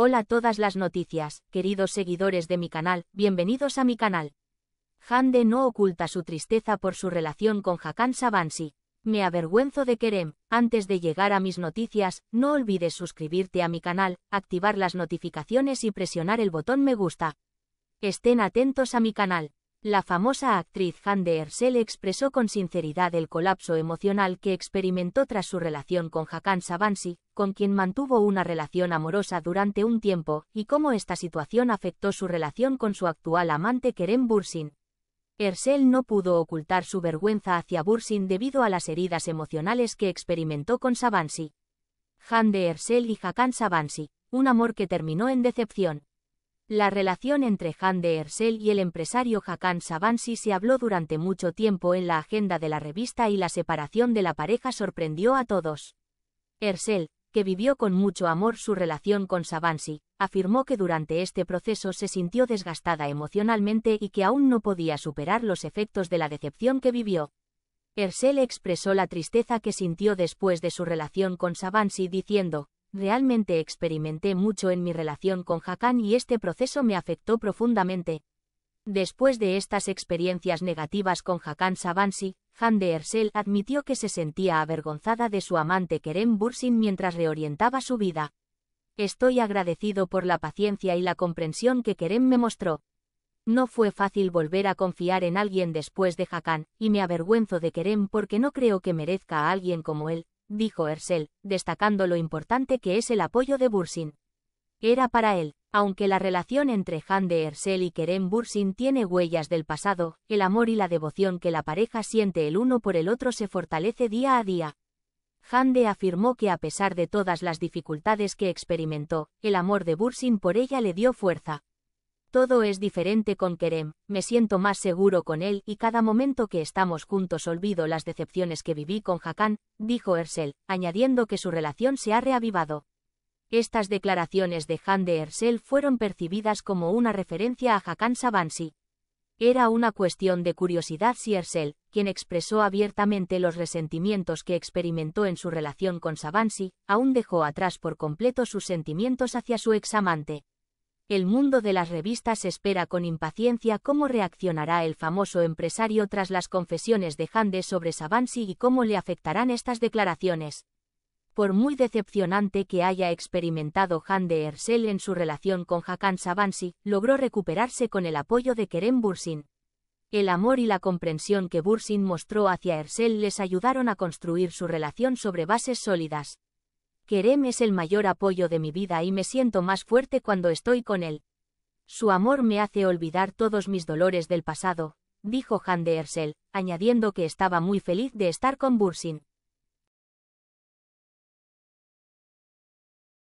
Hola a todas las noticias, queridos seguidores de mi canal, bienvenidos a mi canal. Hande no oculta su tristeza por su relación con Hakan Savansi. Me avergüenzo de Kerem, antes de llegar a mis noticias, no olvides suscribirte a mi canal, activar las notificaciones y presionar el botón me gusta. Estén atentos a mi canal. La famosa actriz Han de Ersel expresó con sinceridad el colapso emocional que experimentó tras su relación con Hakan Savansi, con quien mantuvo una relación amorosa durante un tiempo, y cómo esta situación afectó su relación con su actual amante Kerem Bursin. Ersel no pudo ocultar su vergüenza hacia Bursin debido a las heridas emocionales que experimentó con Savansi. Han de Ersel y Hakan Savansi, un amor que terminó en decepción. La relación entre Han de Ersel y el empresario Hakan Savansi se habló durante mucho tiempo en la agenda de la revista y la separación de la pareja sorprendió a todos. Ersel, que vivió con mucho amor su relación con Savansi, afirmó que durante este proceso se sintió desgastada emocionalmente y que aún no podía superar los efectos de la decepción que vivió. Ersel expresó la tristeza que sintió después de su relación con Savansi diciendo, Realmente experimenté mucho en mi relación con Hakan y este proceso me afectó profundamente. Después de estas experiencias negativas con Hakan Savansi, Han de Ersel admitió que se sentía avergonzada de su amante Kerem Bursin mientras reorientaba su vida. Estoy agradecido por la paciencia y la comprensión que Kerem me mostró. No fue fácil volver a confiar en alguien después de Hakan, y me avergüenzo de Kerem porque no creo que merezca a alguien como él, dijo Ersel, destacando lo importante que es el apoyo de Bursin. Era para él, aunque la relación entre Han de Ersel y Kerem Bursin tiene huellas del pasado, el amor y la devoción que la pareja siente el uno por el otro se fortalece día a día. Hande afirmó que a pesar de todas las dificultades que experimentó, el amor de Bursin por ella le dio fuerza. Todo es diferente con Kerem, me siento más seguro con él y cada momento que estamos juntos olvido las decepciones que viví con Hakan, dijo Ersel, añadiendo que su relación se ha reavivado. Estas declaraciones de Han de Ersel fueron percibidas como una referencia a Hakan Savansi. Era una cuestión de curiosidad si Ersel, quien expresó abiertamente los resentimientos que experimentó en su relación con Savansi, aún dejó atrás por completo sus sentimientos hacia su examante. El mundo de las revistas espera con impaciencia cómo reaccionará el famoso empresario tras las confesiones de Hande sobre Savansi y cómo le afectarán estas declaraciones. Por muy decepcionante que haya experimentado Hande Ersel en su relación con Hakan Savansi, logró recuperarse con el apoyo de Kerem Bursin. El amor y la comprensión que Bursin mostró hacia Ersel les ayudaron a construir su relación sobre bases sólidas. Kerem es el mayor apoyo de mi vida y me siento más fuerte cuando estoy con él. Su amor me hace olvidar todos mis dolores del pasado, dijo Han de Ersel, añadiendo que estaba muy feliz de estar con Bursin.